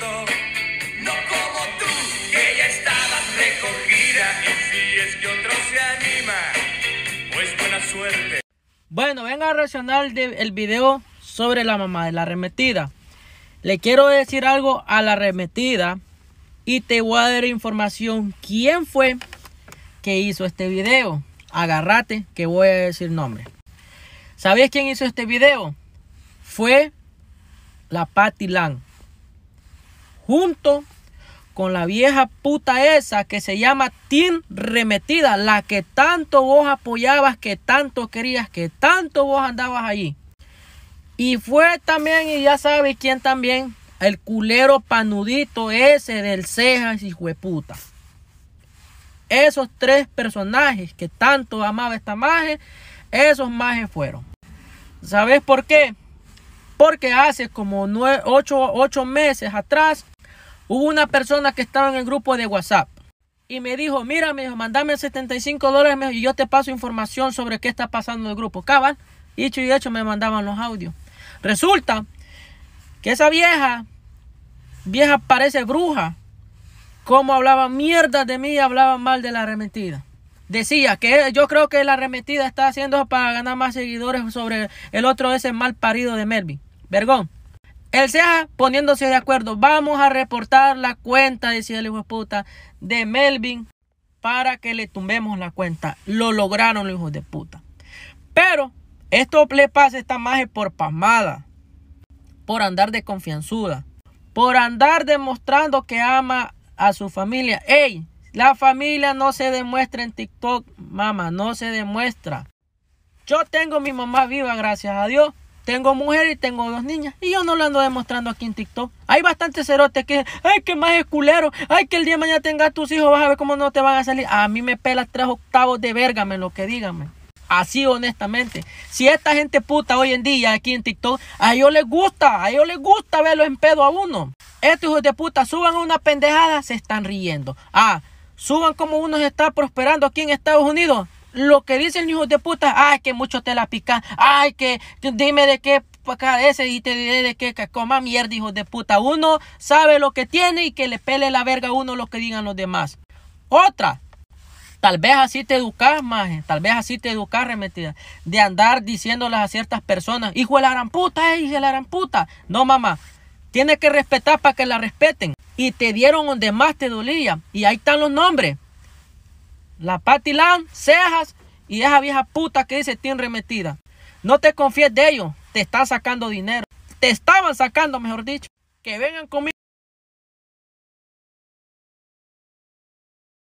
no como tú, ella estaba recogida. Y si es que otro se anima, pues buena suerte. Bueno, venga a reaccionar el video sobre la mamá de la arremetida. Le quiero decir algo a la arremetida y te voy a dar información quién fue que hizo este video. Agárrate que voy a decir nombre. ¿Sabes quién hizo este video? Fue la Patty Lang junto con la vieja puta esa que se llama Tim Remetida, la que tanto vos apoyabas, que tanto querías, que tanto vos andabas allí. Y fue también, y ya sabes quién también, el culero panudito ese del cejas y hueputa. Esos tres personajes que tanto amaba esta maje, esos majes fueron. ¿Sabes por qué? Porque hace como 8 meses atrás Hubo una persona que estaba en el grupo de WhatsApp y me dijo, mira, me dijo, mandame 75 dólares y yo te paso información sobre qué está pasando en el grupo. Cabal, dicho y hecho, me mandaban los audios. Resulta que esa vieja, vieja parece bruja, como hablaba mierda de mí y hablaba mal de la arremetida. Decía que yo creo que la arremetida está haciendo para ganar más seguidores sobre el otro ese mal parido de Melvin. Vergón. El SEA poniéndose de acuerdo, vamos a reportar la cuenta, decía el hijo de puta, de Melvin para que le tumbemos la cuenta. Lo lograron los hijos de puta. Pero esto le pasa esta maje por pasmada, por andar de por andar demostrando que ama a su familia. ¡Ey! La familia no se demuestra en TikTok, mamá, no se demuestra. Yo tengo mi mamá viva, gracias a Dios. Tengo mujer y tengo dos niñas. Y yo no lo ando demostrando aquí en TikTok. Hay bastantes cerotes que, ay, que más es culero. Ay, que el día de mañana tengas tus hijos, vas a ver cómo no te van a salir. A mí me pelas tres octavos de vergame lo que díganme. Así honestamente. Si esta gente puta hoy en día aquí en TikTok, a ellos les gusta, a ellos les gusta verlos en pedo a uno. Estos hijos de puta suban una pendejada, se están riendo. Ah, suban como uno se está prosperando aquí en Estados Unidos lo que dicen hijos de puta, ay, que mucho te la pican, ay, que dime de qué ese y te diré de qué, que coma mierda, hijos de puta. Uno sabe lo que tiene y que le pele la verga a uno lo que digan los demás. Otra, tal vez así te educas, maje, tal vez así te educas, remetida, de andar diciéndolas a ciertas personas, hijo de la gran puta, eh, hijo de la gran puta. No, mamá, tienes que respetar para que la respeten. Y te dieron donde más te dolía. Y ahí están los nombres la patilán, cejas y esa vieja puta que dice tiene remetida. No te confíes de ellos, te están sacando dinero. Te estaban sacando, mejor dicho. Que vengan conmigo.